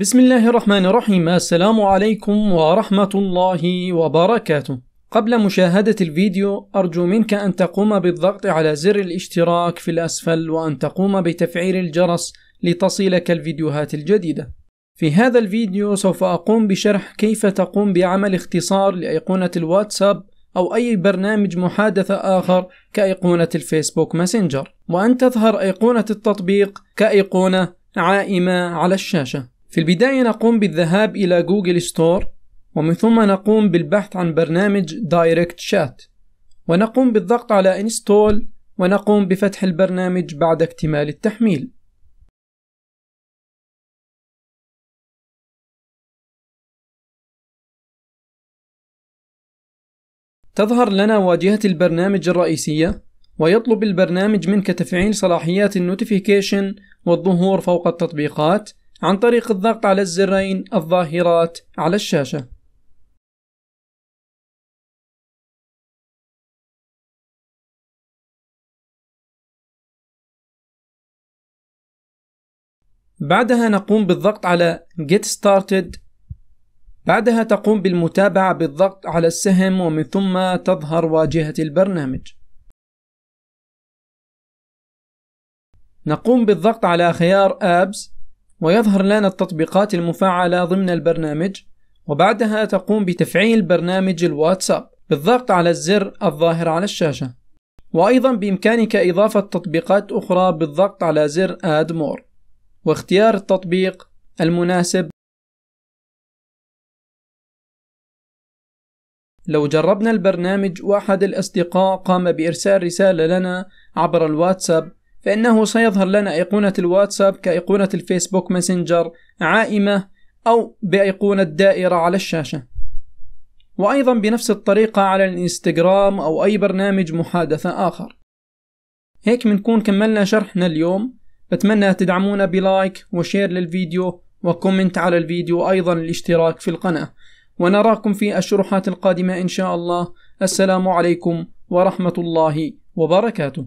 بسم الله الرحمن الرحيم السلام عليكم ورحمة الله وبركاته قبل مشاهدة الفيديو أرجو منك أن تقوم بالضغط على زر الاشتراك في الأسفل وأن تقوم بتفعيل الجرس لتصلك الفيديوهات الجديدة في هذا الفيديو سوف أقوم بشرح كيف تقوم بعمل اختصار لأيقونة الواتساب أو أي برنامج محادثة آخر كأيقونة الفيسبوك ماسنجر وأن تظهر أيقونة التطبيق كأيقونة عائمة على الشاشة في البداية نقوم بالذهاب إلى جوجل ستور ومن ثم نقوم بالبحث عن برنامج دايركت شات ونقوم بالضغط على انستول ونقوم بفتح البرنامج بعد اكتمال التحميل تظهر لنا واجهة البرنامج الرئيسية ويطلب البرنامج منك تفعيل صلاحيات النوتيفيكيشن والظهور فوق التطبيقات عن طريق الضغط على الزرين الظاهرات على الشاشة بعدها نقوم بالضغط على Get Started بعدها تقوم بالمتابعة بالضغط على السهم ومن ثم تظهر واجهة البرنامج نقوم بالضغط على خيار Apps ويظهر لنا التطبيقات المفعلة ضمن البرنامج وبعدها تقوم بتفعيل برنامج الواتساب بالضغط على الزر الظاهر على الشاشة وأيضا بإمكانك إضافة تطبيقات أخرى بالضغط على زر Add More واختيار التطبيق المناسب لو جربنا البرنامج وأحد الأصدقاء قام بإرسال رسالة لنا عبر الواتساب فإنه سيظهر لنا أيقونة الواتساب كأيقونة الفيسبوك ماسنجر عائمة أو بأيقونة دائرة على الشاشة وأيضا بنفس الطريقة على الإنستغرام أو أي برنامج محادثة آخر هيك بنكون كملنا شرحنا اليوم بتمنى تدعمونا بلايك وشير للفيديو وكومنت على الفيديو أيضا الاشتراك في القناة ونراكم في الشروحات القادمة إن شاء الله السلام عليكم ورحمة الله وبركاته